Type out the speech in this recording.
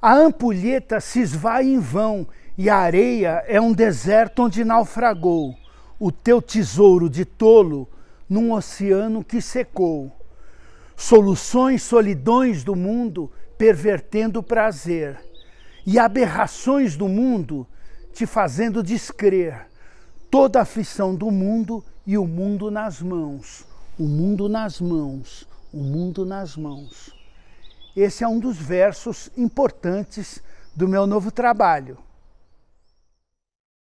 A ampulheta se esvai em vão e a areia é um deserto onde naufragou o teu tesouro de tolo num oceano que secou. Soluções solidões do mundo pervertendo o prazer e aberrações do mundo te fazendo descrer toda a aflição do mundo e o mundo nas mãos, o mundo nas mãos, o mundo nas mãos. Esse é um dos versos importantes do meu novo trabalho.